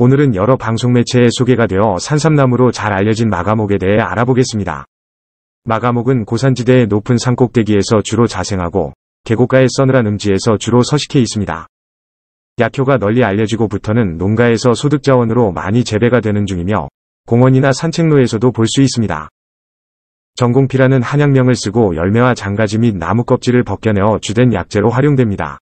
오늘은 여러 방송 매체에 소개가 되어 산삼나무로 잘 알려진 마가목에 대해 알아보겠습니다. 마가목은 고산지대의 높은 산꼭대기에서 주로 자생하고 계곡가의 서늘한 음지에서 주로 서식해 있습니다. 약효가 널리 알려지고부터는 농가에서 소득자원으로 많이 재배가 되는 중이며 공원이나 산책로에서도 볼 수 있습니다. 전공피라는 한약명을 쓰고 열매와 장가지 및 나무 껍질을 벗겨내어 주된 약재로 활용됩니다.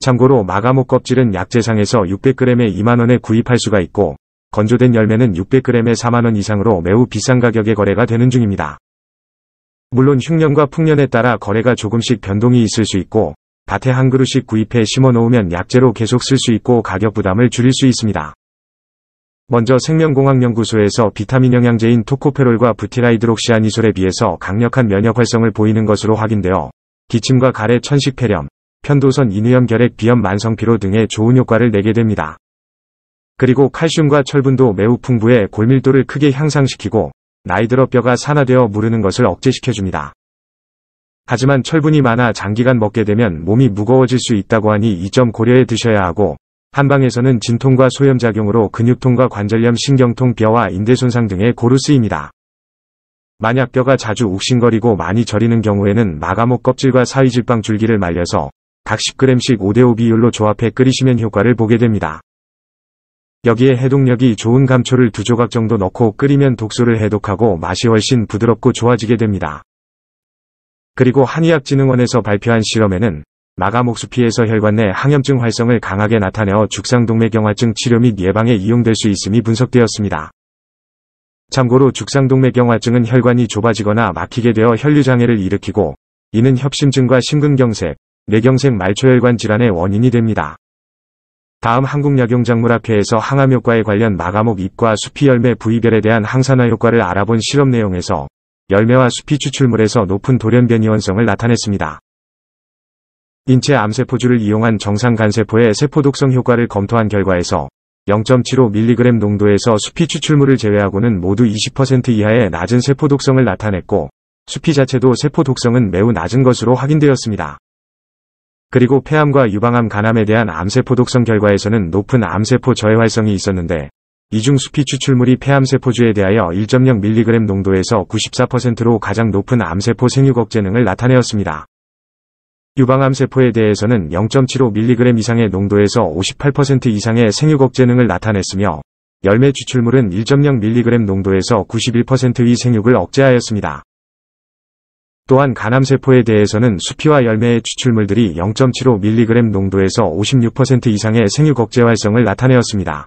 참고로 마가목 껍질은 약재상에서 600g에 2만원에 구입할 수가 있고 건조된 열매는 600g에 4만원 이상으로 매우 비싼 가격에 거래가 되는 중입니다. 물론 흉년과 풍년에 따라 거래가 조금씩 변동이 있을 수 있고 밭에 한 그루씩 구입해 심어놓으면 약재로 계속 쓸 수 있고 가격 부담을 줄일 수 있습니다. 먼저 생명공학연구소에서 비타민 영양제인 토코페롤과 부티라이드록시아니솔에 비해서 강력한 면역 활성을 보이는 것으로 확인되어 기침과 가래 천식 폐렴, 편도선 인후염 결핵 비염 만성피로 등의 좋은 효과를 내게 됩니다. 그리고 칼슘과 철분도 매우 풍부해 골밀도를 크게 향상시키고 나이 들어 뼈가 산화되어 무르는 것을 억제시켜줍니다. 하지만 철분이 많아 장기간 먹게 되면 몸이 무거워질 수 있다고 하니 이 점 고려해 드셔야 하고 한방에서는 진통과 소염작용으로 근육통과 관절염, 신경통, 뼈와 인대손상 등에 고루 쓰입니다. 만약 뼈가 자주 욱신거리고 많이 저리는 경우에는 마감옥 껍질과 사이질방 줄기를 말려서 각 10g씩 5대5 비율로 조합해 끓이시면 효과를 보게 됩니다. 여기에 해독력이 좋은 감초를 두 조각 정도 넣고 끓이면 독소를 해독하고 맛이 훨씬 부드럽고 좋아지게 됩니다. 그리고 한의학진흥원에서 발표한 실험에는 마가목수피에서 혈관 내 항염증 활성을 강하게 나타내어 죽상동맥경화증 치료 및 예방에 이용될 수 있음이 분석되었습니다. 참고로 죽상동맥경화증은 혈관이 좁아지거나 막히게 되어 혈류장애를 일으키고 이는 협심증과 심근경색, 뇌경색 말초혈관 질환의 원인이 됩니다. 다음 한국약용작물학회에서 항암효과에 관련 마감옥 잎과 수피 열매 부위별에 대한 항산화 효과를 알아본 실험 내용에서 열매와 수피 추출물에서 높은 돌연변이 원성을 나타냈습니다. 인체 암세포주를 이용한 정상 간세포의 세포독성 효과를 검토한 결과에서 0.75mg 농도에서 수피 추출물을 제외하고는 모두 20% 이하의 낮은 세포독성을 나타냈고 수피 자체도 세포독성은 매우 낮은 것으로 확인되었습니다. 그리고 폐암과 유방암 간암에 대한 암세포 독성 결과에서는 높은 암세포 저해활성이 있었는데 이중 수피 추출물이 폐암세포주에 대하여 1.0mg 농도에서 94%로 가장 높은 암세포 생육억제능을 나타내었습니다. 유방암세포에 대해서는 0.75mg 이상의 농도에서 58% 이상의 생육억제능을 나타냈으며 열매 추출물은 1.0mg 농도에서 91%의 생육을 억제하였습니다. 또한 간암세포에 대해서는 수피와 열매의 추출물들이 0.75mg 농도에서 56% 이상의 생육억제 활성을 나타내었습니다.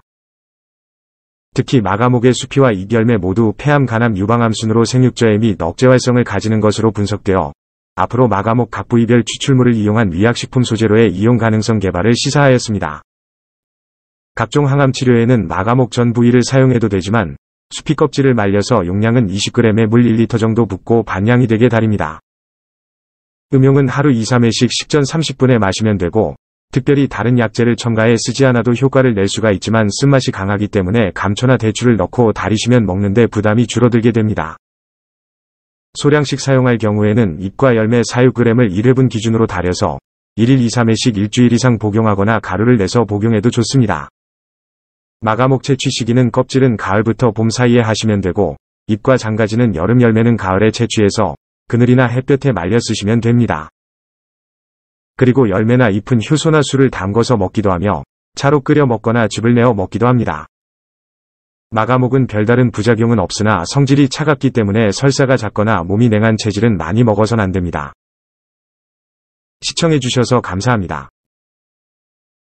특히 마감옥의 수피와 이결매 모두 폐암 간암 유방암 순으로 생육저염이 억제 활성을 가지는 것으로 분석되어 앞으로 마감옥 각부 이별 추출물을 이용한 위약식품 소재로의 이용 가능성 개발을 시사하였습니다. 각종 항암 치료에는 마감옥 전 부위를 사용해도 되지만 수피 껍질을 말려서 용량은 20g에 물1 l 정도 붓고 반량이 되게 달입니다. 음용은 하루 2, 3회씩 식전 30분에 마시면 되고 특별히 다른 약재를 첨가해 쓰지 않아도 효과를 낼 수가 있지만 쓴맛이 강하기 때문에 감초나 대추를 넣고 달이시면 먹는데 부담이 줄어들게 됩니다. 소량씩 사용할 경우에는 잎과 열매 4,6g을 1회분 기준으로 달여서 1일 2, 3회씩 일주일 이상 복용하거나 가루를 내서 복용해도 좋습니다. 마가목 채취 시기는 껍질은 가을부터 봄 사이에 하시면 되고 잎과 장가지는 여름 열매는 가을에 채취해서 그늘이나 햇볕에 말려 쓰시면 됩니다. 그리고 열매나 잎은 효소나 술을 담궈서 먹기도 하며 차로 끓여 먹거나 즙을 내어 먹기도 합니다. 마가목은 별다른 부작용은 없으나 성질이 차갑기 때문에 설사가 작거나 몸이 냉한 체질은 많이 먹어서는 안됩니다. 시청해주셔서 감사합니다.